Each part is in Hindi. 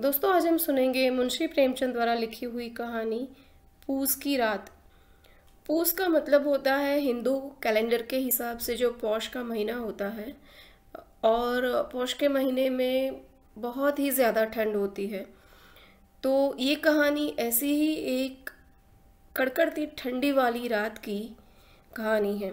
दोस्तों आज हम सुनेंगे मुंशी प्रेमचंद द्वारा लिखी हुई कहानी पूस की रात पूस का मतलब होता है हिंदू कैलेंडर के हिसाब से जो पौष का महीना होता है और पौष के महीने में बहुत ही ज़्यादा ठंड होती है तो ये कहानी ऐसी ही एक कड़कड़ती ठंडी वाली रात की कहानी है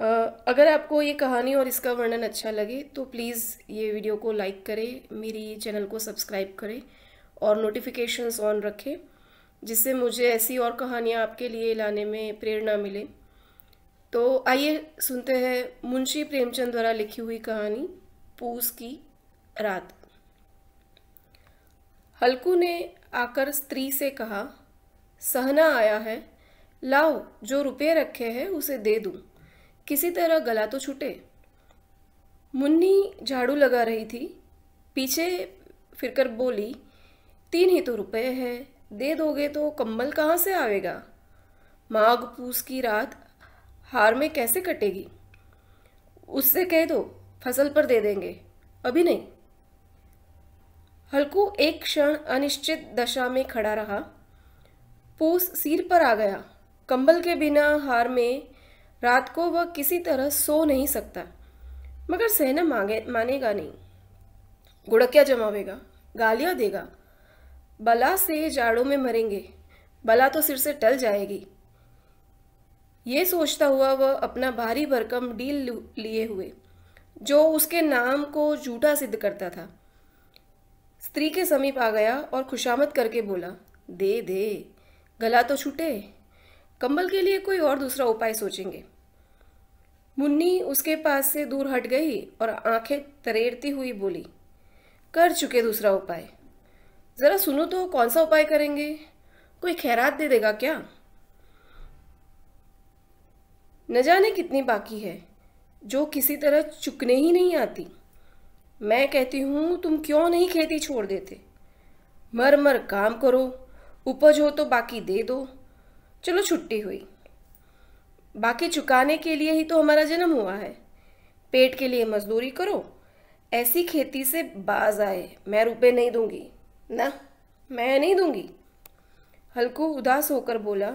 अगर आपको ये कहानी और इसका वर्णन अच्छा लगे तो प्लीज़ ये वीडियो को लाइक करें मेरी चैनल को सब्सक्राइब करें और नोटिफिकेशंस ऑन रखें जिससे मुझे ऐसी और कहानियाँ आपके लिए लाने में प्रेरणा मिले तो आइए सुनते हैं मुंशी प्रेमचंद द्वारा लिखी हुई कहानी पूस की रात हल्कू ने आकर स्त्री से कहा सहना आया है लाओ जो रुपये रखे हैं उसे दे दूँ किसी तरह गला तो छूटे मुन्नी झाड़ू लगा रही थी पीछे फिरकर बोली तीन ही तो रुपए है दे दोगे तो कम्बल कहाँ से आएगा माघ पूस की रात हार में कैसे कटेगी उससे कह दो फसल पर दे देंगे अभी नहीं हल्कू एक क्षण अनिश्चित दशा में खड़ा रहा पूस सिर पर आ गया कंबल के बिना हार में रात को वह किसी तरह सो नहीं सकता मगर सहना मांगे मानेगा नहीं गुड़किया जमावेगा गालियाँ देगा बला से जाड़ों में मरेंगे बला तो सिर से टल जाएगी ये सोचता हुआ वह अपना भारी भरकम डील लिए हुए जो उसके नाम को झूठा सिद्ध करता था स्त्री के समीप आ गया और खुशामद करके बोला दे दे गला तो छूटे कंबल के लिए कोई और दूसरा उपाय सोचेंगे मुन्नी उसके पास से दूर हट गई और आंखें तरेरती हुई बोली कर चुके दूसरा उपाय ज़रा सुनो तो कौन सा उपाय करेंगे कोई खैरात दे देगा क्या न जाने कितनी बाकी है जो किसी तरह चुकने ही नहीं आती मैं कहती हूँ तुम क्यों नहीं खेती छोड़ देते मर मर काम करो उपज हो तो बाकी दे दो चलो छुट्टी हुई बाकी चुकाने के लिए ही तो हमारा जन्म हुआ है पेट के लिए मजदूरी करो ऐसी खेती से बाज आए मैं रुपए नहीं दूंगी ना मैं नहीं दूंगी हल्कू उदास होकर बोला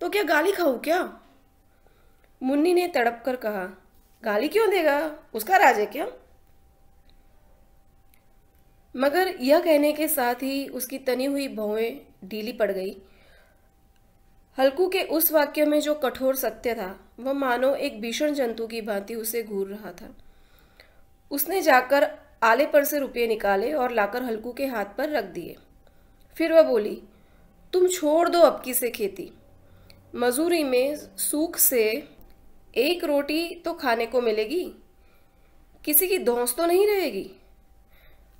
तो क्या गाली खाऊ क्या मुन्नी ने तड़प कर कहा गाली क्यों देगा उसका राज है क्या मगर यह कहने के साथ ही उसकी तनी हुई भौहें ढीली पड़ गई हल्कू के उस वाक्य में जो कठोर सत्य था वह मानो एक भीषण जंतु की भांति उसे घूर रहा था उसने जाकर आले पर से रुपये निकाले और लाकर हल्कू के हाथ पर रख दिए फिर वह बोली तुम छोड़ दो अबकी से खेती मजूरी में सूख से एक रोटी तो खाने को मिलेगी किसी की धौस तो नहीं रहेगी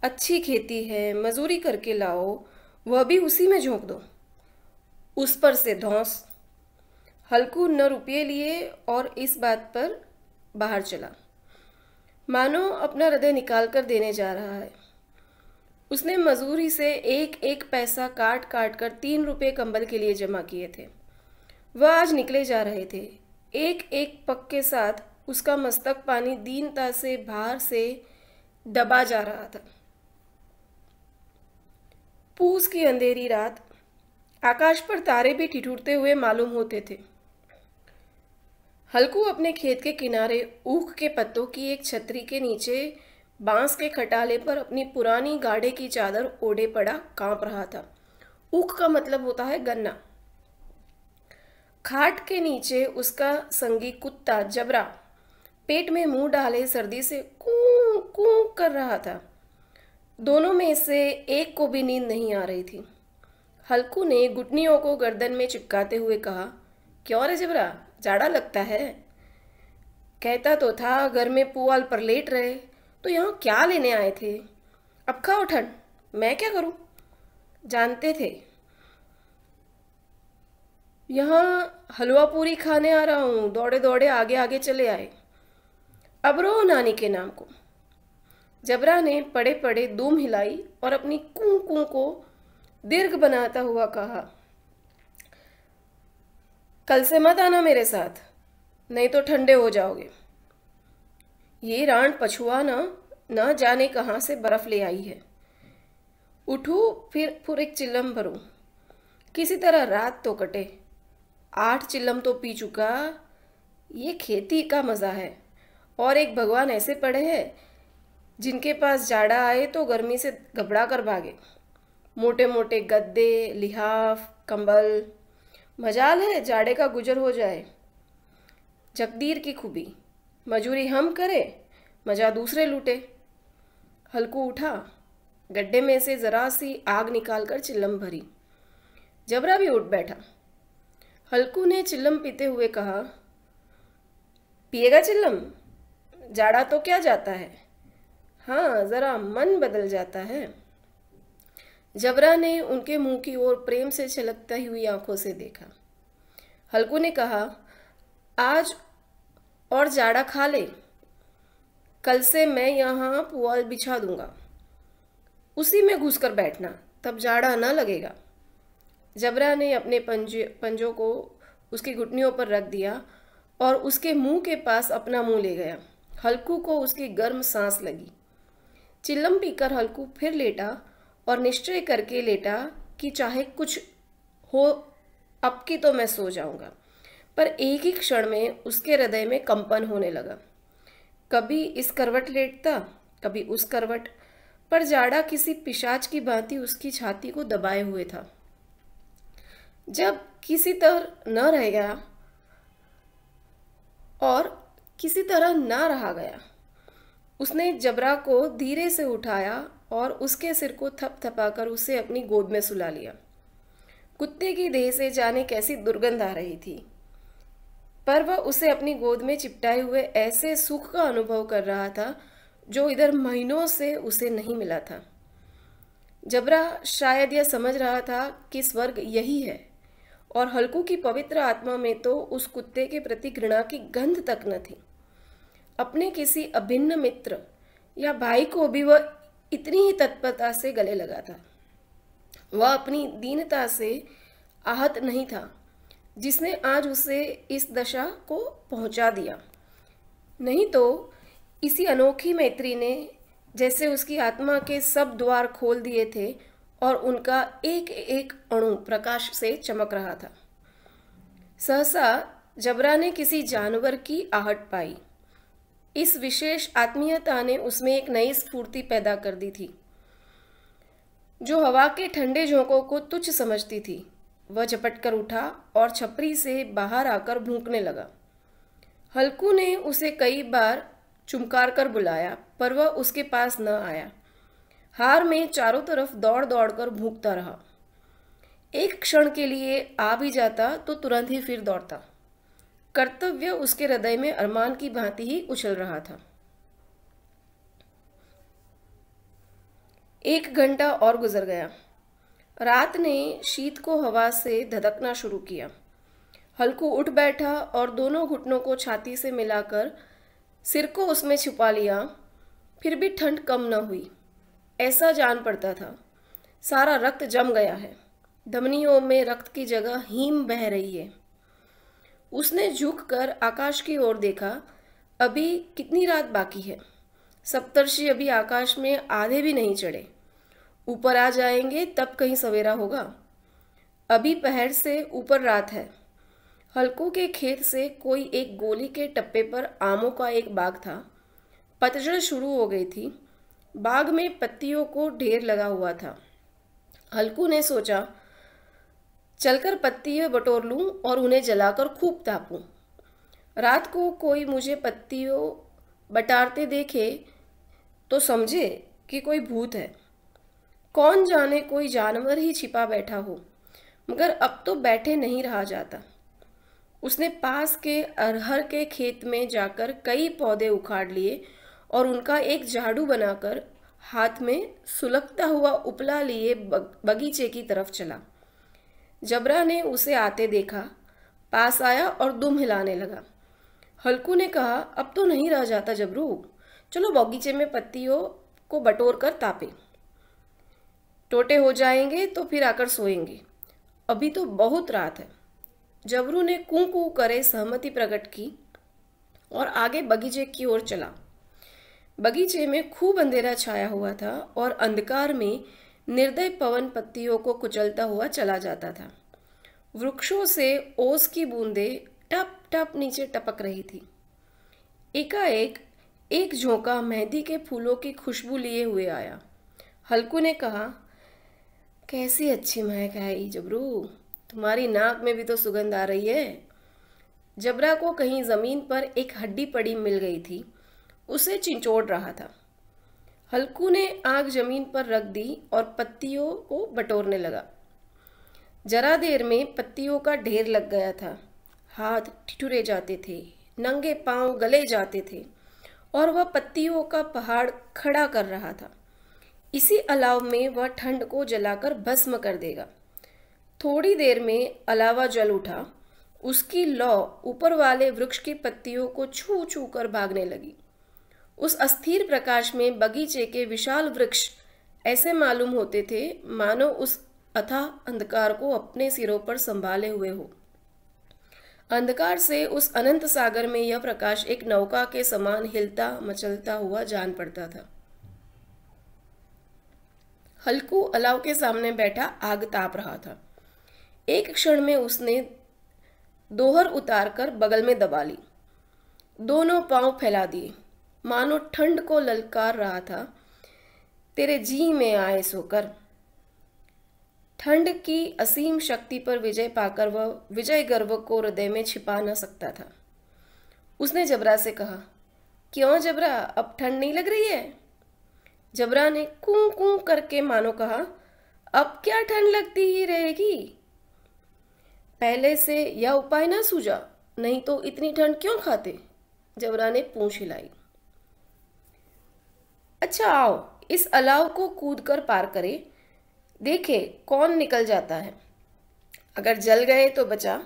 अच्छी खेती है मजूरी करके लाओ वह भी उसी में झोंक दो उस पर से धौस हल्कू न रुपये लिए और इस बात पर बाहर चला मानो अपना हृदय निकाल कर देने जा रहा है उसने मजूरी से एक एक पैसा काट काट कर तीन रुपये कंबल के लिए जमा किए थे वह आज निकले जा रहे थे एक एक पक के साथ उसका मस्तक पानी दीनता से भार से दबा जा रहा था पूस की अंधेरी रात आकाश पर तारे भी ठिठुरते हुए मालूम होते थे हल्कू अपने खेत के किनारे ऊख के पत्तों की एक छतरी के नीचे बांस के खटाले पर अपनी पुरानी गाढ़े की चादर ओढ़े पड़ा कांप रहा था ऊख का मतलब होता है गन्ना खाट के नीचे उसका संगी कुत्ता जबरा पेट में मुंह डाले सर्दी से कू कू कर रहा था दोनों में से एक को भी नींद नहीं आ रही थी हल्कू ने घुटनियों को गर्दन में चिपकाते हुए कहा क्यों रे जबरा जाड़ा लगता है कहता तो था घर में पुआल पर लेट रहे तो यहाँ क्या लेने आए थे अब खाओ ठंड मैं क्या करूँ जानते थे यहाँ हलवा पूरी खाने आ रहा हूँ दौड़े दौड़े आगे आगे चले आए अब रो नानी के नाम को जबरा ने पड़े पड़े दूम हिलाई और अपनी कुं कुं को दीर्घ बनाता हुआ कहा कल से मत आना मेरे साथ नहीं तो ठंडे हो जाओगे ये राण पछुआ ना न जाने कहाँ से बर्फ़ ले आई है उठू फिर फिर एक चिल्लम भरू किसी तरह रात तो कटे आठ चिल्लम तो पी चुका ये खेती का मज़ा है और एक भगवान ऐसे पड़े हैं जिनके पास जाड़ा आए तो गर्मी से घबरा कर भागे मोटे मोटे गद्दे लिहाफ कंबल मजाल है जाड़े का गुजर हो जाए जगदीर की खूबी मजूरी हम करें मजा दूसरे लूटे हल्कू उठा गड्ढे में से ज़रा सी आग निकाल कर चिल्लम भरी जबरा भी उठ बैठा हल्कू ने चिल्लम पीते हुए कहा पिएगा चिल्लम जाड़ा तो क्या जाता है हाँ ज़रा मन बदल जाता है जबरा ने उनके मुंह की ओर प्रेम से छलकती हुई आंखों से देखा हल्कू ने कहा आज और जाड़ा खा ले कल से मैं यहाँ पुआल बिछा दूंगा उसी में घुसकर बैठना तब जाड़ा ना लगेगा जबरा ने अपने पंजे पंजों को उसकी घुटनियों पर रख दिया और उसके मुंह के पास अपना मुंह ले गया हल्कू को उसकी गर्म सांस लगी चिल्लम पीकर हल्कू फिर लेटा और निश्चय करके लेटा कि चाहे कुछ हो अब की तो मैं सो जाऊंगा पर एक ही क्षण में उसके हृदय में कंपन होने लगा कभी इस करवट लेटता कभी उस करवट पर जाड़ा किसी पिशाच की भांति उसकी छाती को दबाए हुए था जब किसी तरह न रह गया और किसी तरह ना रहा गया उसने जबरा को धीरे से उठाया और उसके सिर को थपथपाकर उसे अपनी गोद में सुला लिया कुत्ते की देह से जाने कैसी दुर्गंध आ रही थी पर वह उसे अपनी गोद में चिपटाए हुए ऐसे सुख का अनुभव कर रहा था जो इधर महीनों से उसे नहीं मिला था जबरा शायद यह समझ रहा था कि स्वर्ग यही है और हल्कू की पवित्र आत्मा में तो उस कुत्ते के प्रति घृणा की गंध तक न थी अपने किसी अभिन्न मित्र या भाई को भी वह इतनी ही तत्परता से गले लगा था वह अपनी दीनता से आहत नहीं था जिसने आज उसे इस दशा को पहुंचा दिया नहीं तो इसी अनोखी मैत्री ने जैसे उसकी आत्मा के सब द्वार खोल दिए थे और उनका एक एक अणु प्रकाश से चमक रहा था सहसा जबरा ने किसी जानवर की आहट पाई इस विशेष आत्मीयता ने उसमें एक नई स्फूर्ति पैदा कर दी थी जो हवा के ठंडे झोंकों को तुच्छ समझती थी वह झपट कर उठा और छपरी से बाहर आकर भूकने लगा हल्कू ने उसे कई बार चुमकार कर बुलाया पर वह उसके पास न आया हार में चारों तरफ दौड़ दौड़ कर भूखता रहा एक क्षण के लिए आ भी जाता तो तुरंत ही फिर दौड़ता कर्तव्य उसके हृदय में अरमान की भांति ही उछल रहा था एक घंटा और गुजर गया रात ने शीत को हवा से धधकना शुरू किया हल्कू उठ बैठा और दोनों घुटनों को छाती से मिलाकर सिर को उसमें छुपा लिया फिर भी ठंड कम न हुई ऐसा जान पड़ता था सारा रक्त जम गया है धमनियों में रक्त की जगह हीम बह रही है उसने झुककर आकाश की ओर देखा अभी कितनी रात बाकी है सप्तर्षि अभी आकाश में आधे भी नहीं चढ़े ऊपर आ जाएंगे तब कहीं सवेरा होगा अभी पहर से ऊपर रात है हल्कों के खेत से कोई एक गोली के टप्पे पर आमों का एक बाग था पतझड़ शुरू हो गई थी बाग में पत्तियों को ढेर लगा हुआ था हल्कू ने सोचा चलकर पत्ती बटोर लूँ और उन्हें जलाकर खूब तापूँ रात को कोई मुझे पत्तियों बटारते देखे तो समझे कि कोई भूत है कौन जाने कोई जानवर ही छिपा बैठा हो मगर अब तो बैठे नहीं रहा जाता उसने पास के अरहर के खेत में जाकर कई पौधे उखाड़ लिए और उनका एक झाड़ू बनाकर हाथ में सुलगता हुआ उपला लिए बगीचे की तरफ चला जबरा ने उसे आते देखा पास आया और दुम हिलाने लगा हल्कू ने कहा अब तो नहीं रह जाता जबरू चलो बगीचे में पत्तियों को बटोर कर तापे टोटे हो जाएंगे तो फिर आकर सोएंगे अभी तो बहुत रात है जबरू ने कु करे सहमति प्रकट की और आगे बगीचे की ओर चला बगीचे में खूब अंधेरा छाया हुआ था और अंधकार में निर्दय पवन पत्तियों को कुचलता हुआ चला जाता था वृक्षों से ओस की बूंदें टप टप नीचे टपक रही थी एकाएक एक झोंका मेहंदी के फूलों की खुशबू लिए हुए आया हल्कू ने कहा कैसी अच्छी महक आई जबरू तुम्हारी नाक में भी तो सुगंध आ रही है जबरा को कहीं ज़मीन पर एक हड्डी पड़ी मिल गई थी उसे चिंचोड़ रहा था हल्कू ने आग जमीन पर रख दी और पत्तियों को बटोरने लगा जरा देर में पत्तियों का ढेर लग गया था हाथ ठिठुरे जाते थे नंगे पांव गले जाते थे और वह पत्तियों का पहाड़ खड़ा कर रहा था इसी अलाव में वह ठंड को जलाकर भस्म कर देगा थोड़ी देर में अलावा जल उठा उसकी लौ ऊपर वाले वृक्ष की पत्तियों को छू छू कर भागने लगी उस अस्थिर प्रकाश में बगीचे के विशाल वृक्ष ऐसे मालूम होते थे मानो उस अथा अंधकार को अपने सिरों पर संभाले हुए हो अंधकार से उस अनंत सागर में यह प्रकाश एक नौका के समान हिलता मचलता हुआ जान पड़ता था हल्कू अलाव के सामने बैठा आग ताप रहा था एक क्षण में उसने दोहर उतारकर बगल में दबा ली दोनों पांव फैला दिए मानो ठंड को ललकार रहा था तेरे जी में आए सोकर ठंड की असीम शक्ति पर विजय पाकर वह विजय गर्व को हृदय में छिपा न सकता था उसने जबरा से कहा क्यों जबरा अब ठंड नहीं लग रही है जबरा ने कूं कूं करके मानो कहा अब क्या ठंड लगती ही रहेगी पहले से यह उपाय ना सूझा नहीं तो इतनी ठंड क्यों खाते जबरा ने पूछ हिलाई अच्छा आओ इस अलाव को कूद कर पार करें देखे कौन निकल जाता है अगर जल गए तो बचा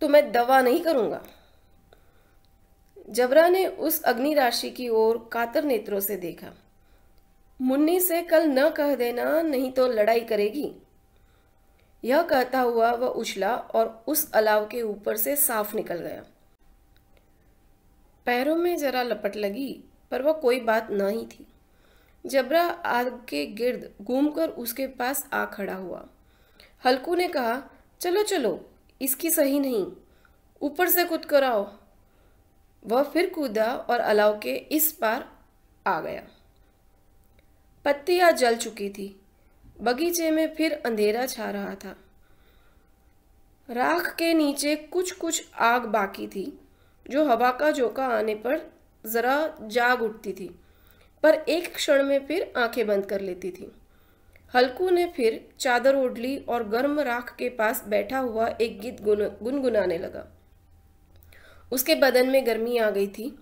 तो मैं दवा नहीं करूँगा जबरा ने उस अग्नि राशि की ओर कातर नेत्रों से देखा मुन्नी से कल न कह देना नहीं तो लड़ाई करेगी यह कहता हुआ वह उछला और उस अलाव के ऊपर से साफ निकल गया पैरों में जरा लपट लगी पर वह कोई बात ही थी जबरा आग के गिर्द घूमकर उसके पास आ खड़ा हुआ हल्कू ने कहा चलो चलो इसकी सही नहीं ऊपर से कूद कर आओ वह फिर कूदा और अलाव के इस पार आ गया पत्तियां जल चुकी थी बगीचे में फिर अंधेरा छा रहा था राख के नीचे कुछ कुछ आग बाकी थी जो हवा का झोंका आने पर ज़रा जाग उठती थी पर एक क्षण में फिर आंखें बंद कर लेती थी हल्कू ने फिर चादर ओढ़ ली और गर्म राख के पास बैठा हुआ एक गीत गुन गुनगुनाने लगा उसके बदन में गर्मी आ गई थी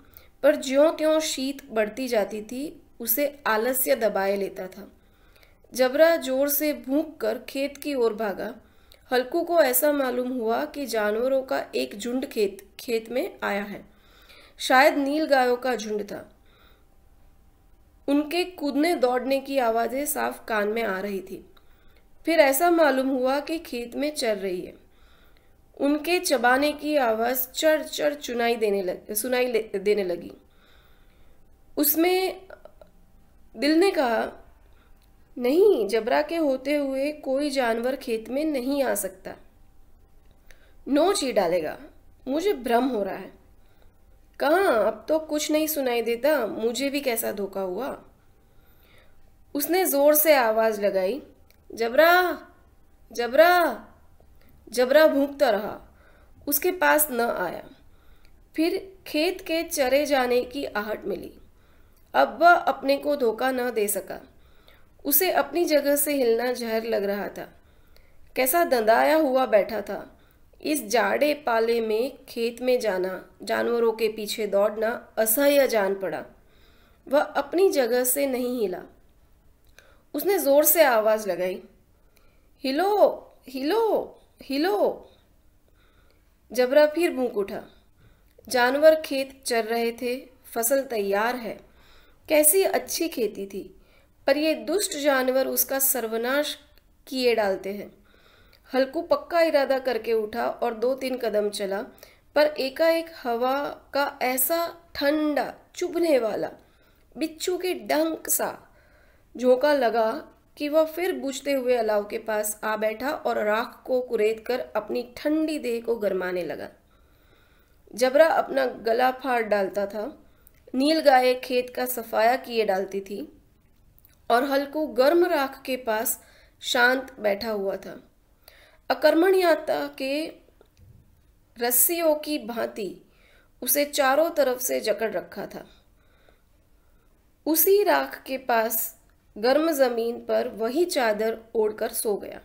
पर ज्यों त्यों शीत बढ़ती जाती थी उसे आलस्य दबाए लेता था जबरा जोर से भूख कर खेत की ओर भागा हल्कू को ऐसा मालूम हुआ कि जानवरों का एक झुंड खेत खेत में आया है शायद नील गायों का झुंड था उनके कूदने दौड़ने की आवाज़ें साफ कान में आ रही थी फिर ऐसा मालूम हुआ कि खेत में चर रही है उनके चबाने की आवाज़ चर चर चुनाई देने लग सुनाई देने लगी उसमें दिल ने कहा नहीं जबरा के होते हुए कोई जानवर खेत में नहीं आ सकता नो ची डालेगा मुझे भ्रम हो रहा है कहाँ अब तो कुछ नहीं सुनाई देता मुझे भी कैसा धोखा हुआ उसने ज़ोर से आवाज़ लगाई जबरा जबरा जबरा भूखता रहा उसके पास न आया फिर खेत के चरे जाने की आहट मिली अब वह अपने को धोखा न दे सका उसे अपनी जगह से हिलना जहर लग रहा था कैसा दंदाया हुआ बैठा था इस जाड़े पाले में खेत में जाना जानवरों के पीछे दौड़ना असह्य जान पड़ा वह अपनी जगह से नहीं हिला उसने ज़ोर से आवाज़ लगाई हिलो हिलो हिलो जबरा फिर भूख उठा जानवर खेत चर रहे थे फसल तैयार है कैसी अच्छी खेती थी पर ये दुष्ट जानवर उसका सर्वनाश किए डालते हैं हल्कू पक्का इरादा करके उठा और दो तीन कदम चला पर एकाएक हवा का ऐसा ठंडा चुभने वाला बिच्छू के डंक सा झोंका लगा कि वह फिर बूझते हुए अलाव के पास आ बैठा और राख को कुरेद कर अपनी ठंडी देह को गरमाने लगा जबरा अपना गला फाड़ डालता था नील गाय खेत का सफाया किए डालती थी और हल्कू गर्म राख के पास शांत बैठा हुआ था अकर्मण्यता के रस्सियों की भांति उसे चारों तरफ से जकड़ रखा था उसी राख के पास गर्म जमीन पर वही चादर ओढ़कर सो गया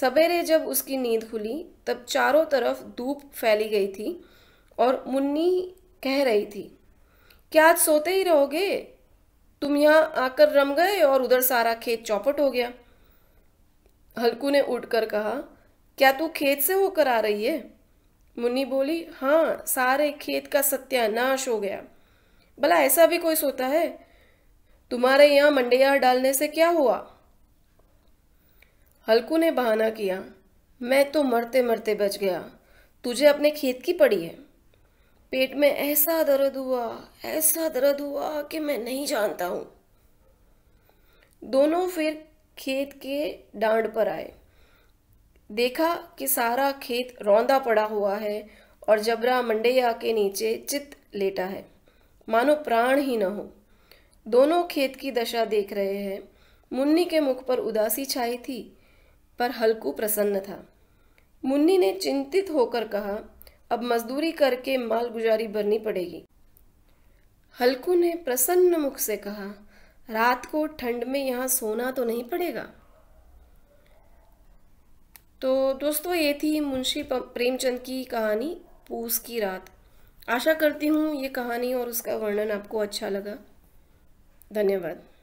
सवेरे जब उसकी नींद खुली तब चारों तरफ धूप फैली गई थी और मुन्नी कह रही थी क्या आज सोते ही रहोगे तुम यहाँ आकर रम गए और उधर सारा खेत चौपट हो गया हल्कू ने उठकर कहा क्या तू खेत से होकर आ रही है मुन्नी बोली हाँ सारे खेत का सत्यानाश हो गया भला ऐसा भी कोई सोता है तुम्हारे यहाँ मंडिया डालने से क्या हुआ हल्कू ने बहाना किया मैं तो मरते मरते बच गया तुझे अपने खेत की पड़ी है पेट में ऐसा दर्द हुआ ऐसा दर्द हुआ कि मैं नहीं जानता हूं दोनों फिर खेत के डांड पर आए देखा कि सारा खेत रौंदा पड़ा हुआ है और जबरा मंडैया के नीचे चित लेटा है मानो प्राण ही न हो दोनों खेत की दशा देख रहे हैं मुन्नी के मुख पर उदासी छाई थी पर हल्कू प्रसन्न था मुन्नी ने चिंतित होकर कहा अब मजदूरी करके मालगुजारी भरनी पड़ेगी हल्कू ने प्रसन्न मुख से कहा रात को ठंड में यहाँ सोना तो नहीं पड़ेगा तो दोस्तों ये थी मुंशी प्रेमचंद की कहानी पूस की रात आशा करती हूँ ये कहानी और उसका वर्णन आपको अच्छा लगा धन्यवाद